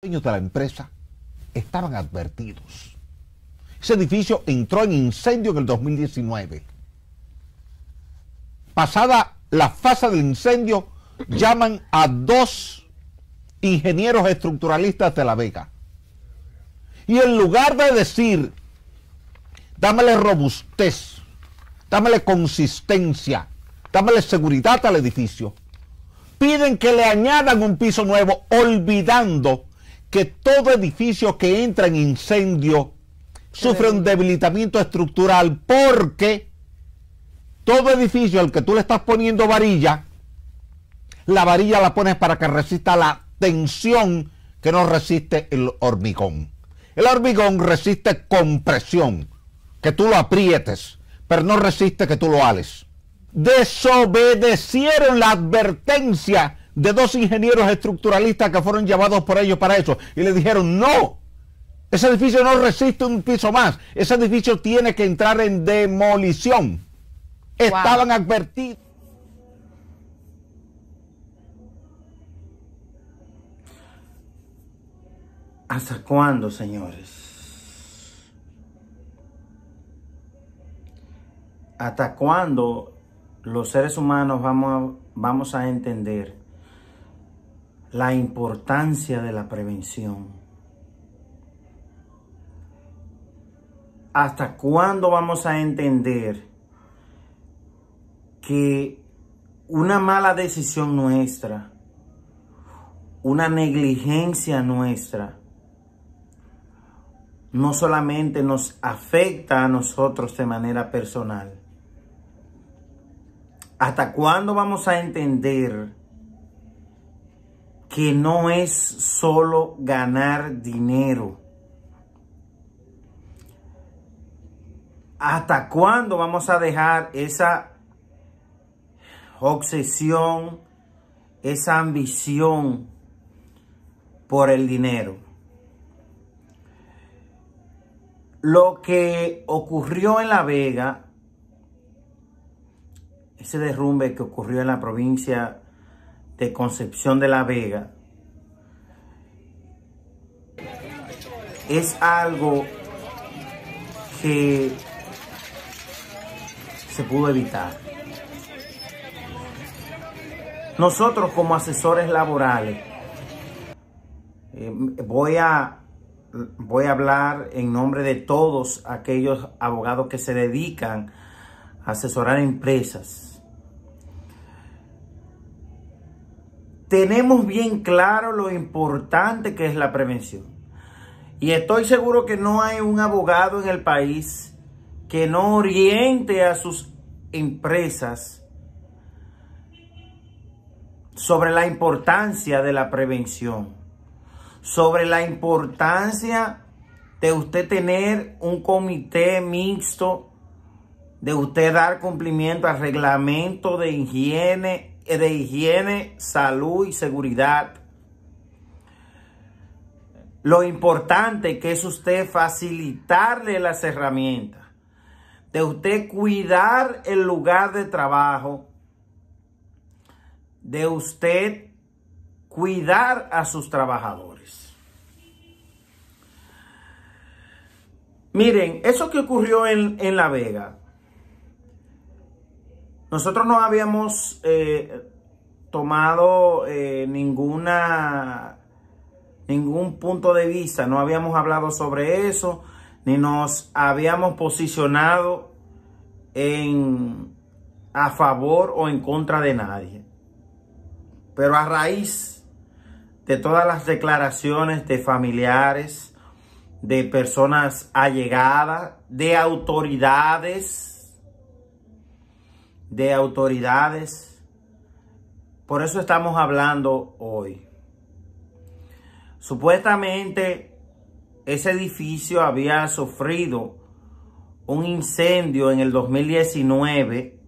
dueños de la empresa estaban advertidos. Ese edificio entró en incendio en el 2019. Pasada la fase del incendio, llaman a dos ingenieros estructuralistas de La Vega. Y en lugar de decir, dámele robustez, dámele consistencia, dámele seguridad al edificio, piden que le añadan un piso nuevo, olvidando que todo edificio que entra en incendio sufre un debilitamiento estructural porque todo edificio al que tú le estás poniendo varilla, la varilla la pones para que resista la tensión que no resiste el hormigón. El hormigón resiste compresión, que tú lo aprietes, pero no resiste que tú lo ales. Desobedecieron la advertencia de dos ingenieros estructuralistas que fueron llevados por ellos para eso. Y le dijeron, no, ese edificio no resiste un piso más. Ese edificio tiene que entrar en demolición. Estaban advertidos. ¿Hasta cuándo, señores? ¿Hasta cuándo los seres humanos vamos vamos a entender la importancia de la prevención. ¿Hasta cuándo vamos a entender que una mala decisión nuestra, una negligencia nuestra, no solamente nos afecta a nosotros de manera personal. ¿Hasta cuándo vamos a entender que no es solo ganar dinero. ¿Hasta cuándo vamos a dejar esa obsesión, esa ambición por el dinero? Lo que ocurrió en La Vega, ese derrumbe que ocurrió en la provincia de Concepción de la Vega es algo que se pudo evitar. Nosotros como asesores laborales, eh, voy, a, voy a hablar en nombre de todos aquellos abogados que se dedican a asesorar empresas tenemos bien claro lo importante que es la prevención. Y estoy seguro que no hay un abogado en el país que no oriente a sus empresas sobre la importancia de la prevención, sobre la importancia de usted tener un comité mixto, de usted dar cumplimiento al reglamento de higiene eh, de higiene, salud y seguridad. Lo importante que es usted facilitarle las herramientas, de usted cuidar el lugar de trabajo, de usted cuidar a sus trabajadores. Miren, eso que ocurrió en, en La Vega, nosotros no habíamos eh, tomado eh, ninguna, ningún punto de vista, no habíamos hablado sobre eso, ni nos habíamos posicionado en, a favor o en contra de nadie. Pero a raíz de todas las declaraciones de familiares, de personas allegadas, de autoridades, de autoridades. Por eso estamos hablando hoy. Supuestamente ese edificio había sufrido un incendio en el 2019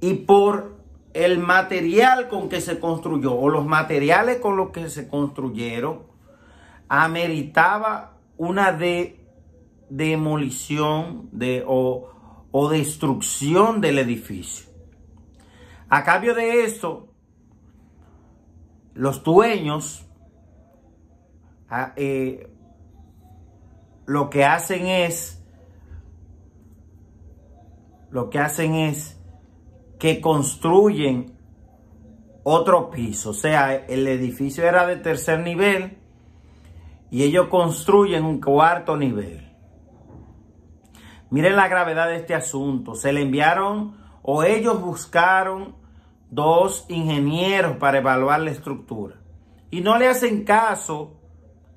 y por el material con que se construyó o los materiales con los que se construyeron ameritaba una de, demolición de, o o destrucción del edificio. A cambio de eso, los dueños ah, eh, lo que hacen es lo que hacen es que construyen otro piso. O sea, el edificio era de tercer nivel y ellos construyen un cuarto nivel. Miren la gravedad de este asunto. Se le enviaron o ellos buscaron dos ingenieros para evaluar la estructura. Y no le hacen caso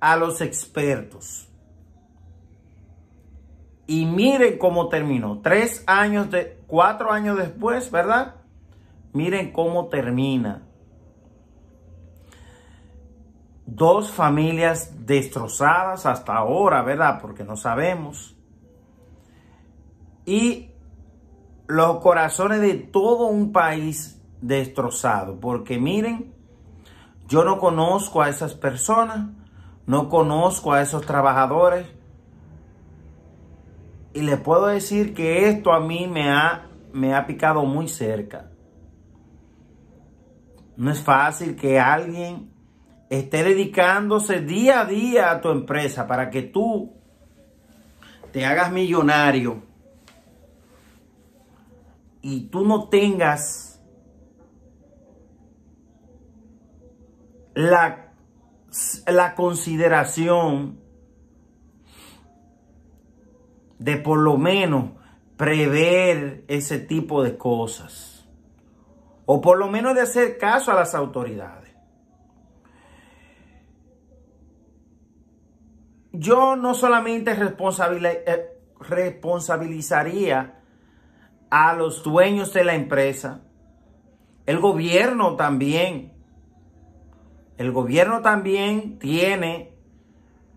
a los expertos. Y miren cómo terminó. Tres años, de, cuatro años después, ¿verdad? Miren cómo termina. Dos familias destrozadas hasta ahora, ¿verdad? Porque no sabemos y los corazones de todo un país destrozado. Porque miren, yo no conozco a esas personas, no conozco a esos trabajadores. Y les puedo decir que esto a mí me ha, me ha picado muy cerca. No es fácil que alguien esté dedicándose día a día a tu empresa para que tú te hagas millonario y tú no tengas la, la consideración de por lo menos prever ese tipo de cosas. O por lo menos de hacer caso a las autoridades. Yo no solamente eh, responsabilizaría a los dueños de la empresa, el gobierno también. El gobierno también tiene,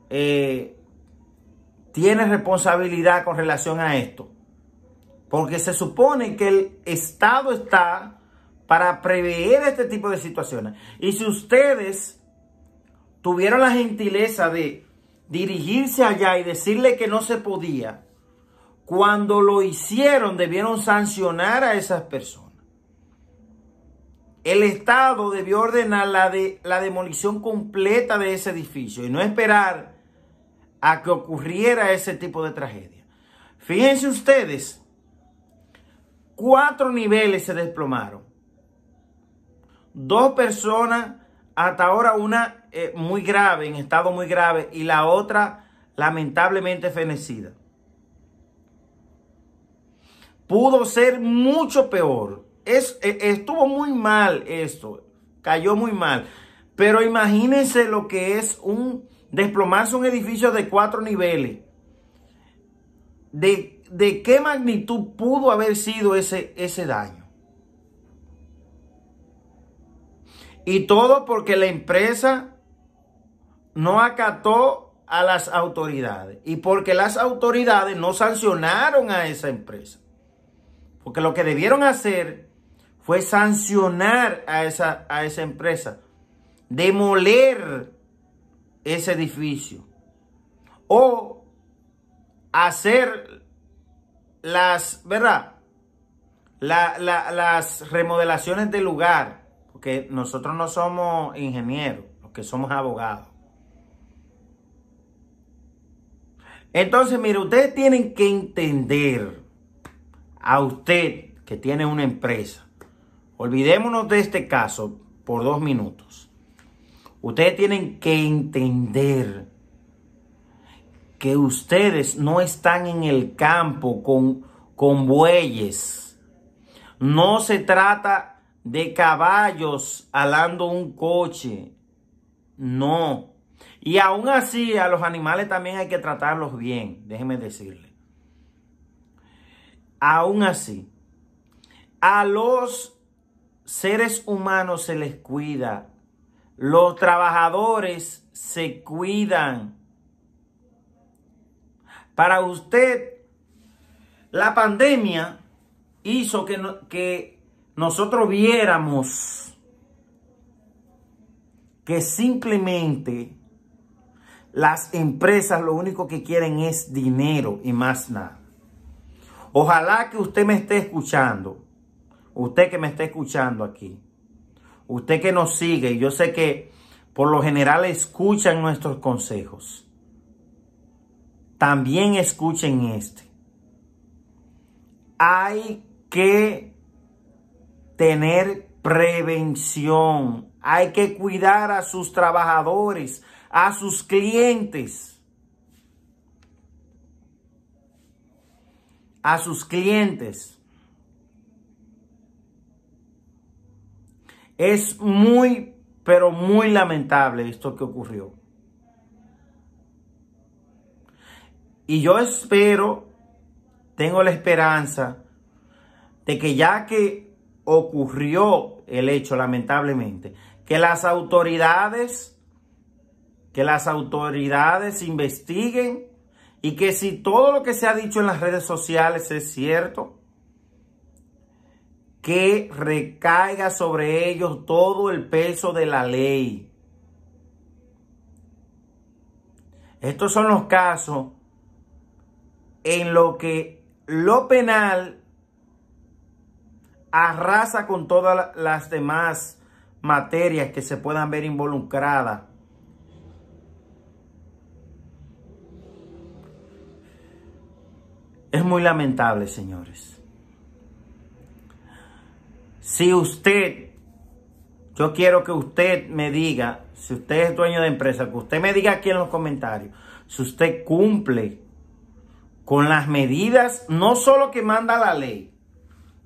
eh, tiene responsabilidad con relación a esto. Porque se supone que el Estado está para prever este tipo de situaciones. Y si ustedes tuvieron la gentileza de dirigirse allá y decirle que no se podía, cuando lo hicieron, debieron sancionar a esas personas. El Estado debió ordenar la, la demolición completa de ese edificio y no esperar a que ocurriera ese tipo de tragedia. Fíjense ustedes, cuatro niveles se desplomaron. Dos personas, hasta ahora una eh, muy grave, en estado muy grave, y la otra lamentablemente fenecida. Pudo ser mucho peor. E, estuvo muy mal esto. Cayó muy mal. Pero imagínense lo que es un desplomarse un edificio de cuatro niveles. De, qué magnitud pudo haber sido ese, ese daño? Y todo porque la empresa no acató a las autoridades y porque las autoridades no sancionaron a esa empresa. Porque lo que debieron hacer fue sancionar a esa, a esa empresa, demoler ese edificio o hacer las, ¿verdad? las remodelaciones del lugar, porque nosotros no somos ingenieros, los que somos abogados. Entonces, mire, ustedes tienen que entender a usted que tiene una empresa, olvidémonos de este caso por dos minutos. Ustedes tienen que entender que ustedes no están en el campo con, con bueyes. No se trata de caballos alando un coche. No. Y aún así, a los animales también hay que tratarlos bien, Déjeme decirle. Aún así, a los seres humanos se les cuida, los trabajadores se cuidan. Para usted, la pandemia hizo que, nosotros viéramos que simplemente las empresas lo único que quieren es dinero y más nada. Ojalá que usted me esté escuchando. Usted que me esté escuchando aquí. Usted que nos sigue. Yo sé que por lo general escuchan nuestros consejos. También escuchen este. Hay que tener prevención. Hay que cuidar a sus trabajadores, a sus clientes. a sus clientes. Es muy, pero muy lamentable esto que ocurrió. Y yo espero, tengo la esperanza de que ya que ocurrió el hecho, lamentablemente, que las autoridades, que las autoridades investiguen y que si todo lo que se ha dicho en las redes sociales es cierto, que recaiga sobre ellos todo el peso de la ley. Estos son los casos en los que lo penal arrasa con todas las demás materias que se puedan ver involucradas Es muy lamentable, señores. Si usted, yo quiero que usted me diga, si usted es dueño de empresa, que usted me diga aquí en los comentarios, si usted cumple con las medidas, no solo que manda la ley,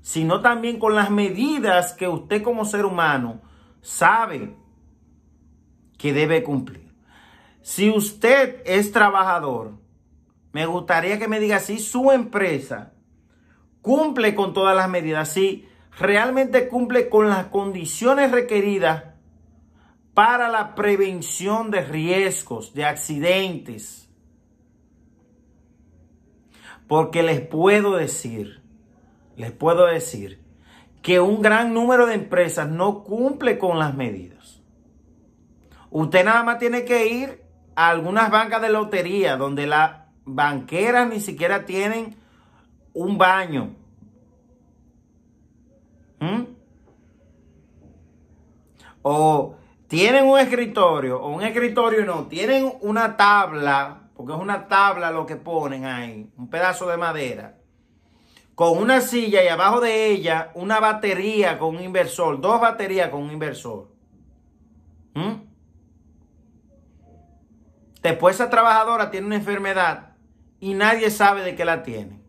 sino también con las medidas que usted como ser humano sabe que debe cumplir. Si usted es trabajador, me gustaría que me diga si su empresa cumple con todas las medidas, si realmente cumple con las condiciones requeridas para la prevención de riesgos, de accidentes. Porque les puedo decir, les puedo decir que un gran número de empresas no cumple con las medidas. Usted nada más tiene que ir a algunas bancas de lotería donde la banqueras ni siquiera tienen un baño. ¿Mm? O tienen un escritorio, o un escritorio no, tienen una tabla, porque es una tabla lo que ponen ahí, un pedazo de madera, con una silla y abajo de ella una batería con un inversor, dos baterías con un inversor. ¿Mm? Después esa trabajadora tiene una enfermedad y nadie sabe de qué la tiene.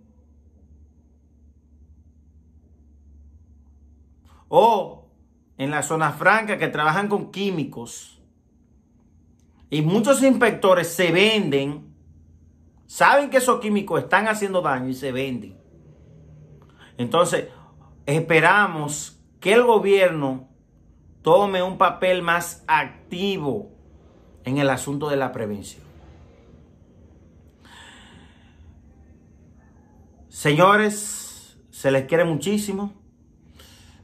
O en la zona franca que trabajan con químicos. Y muchos inspectores se venden, saben que esos químicos están haciendo daño y se venden. Entonces, esperamos que el gobierno tome un papel más activo en el asunto de la prevención. Señores, se les quiere muchísimo.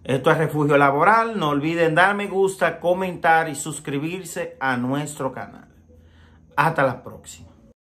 Esto es Refugio Laboral. No olviden dar me gusta, comentar y suscribirse a nuestro canal. Hasta la próxima.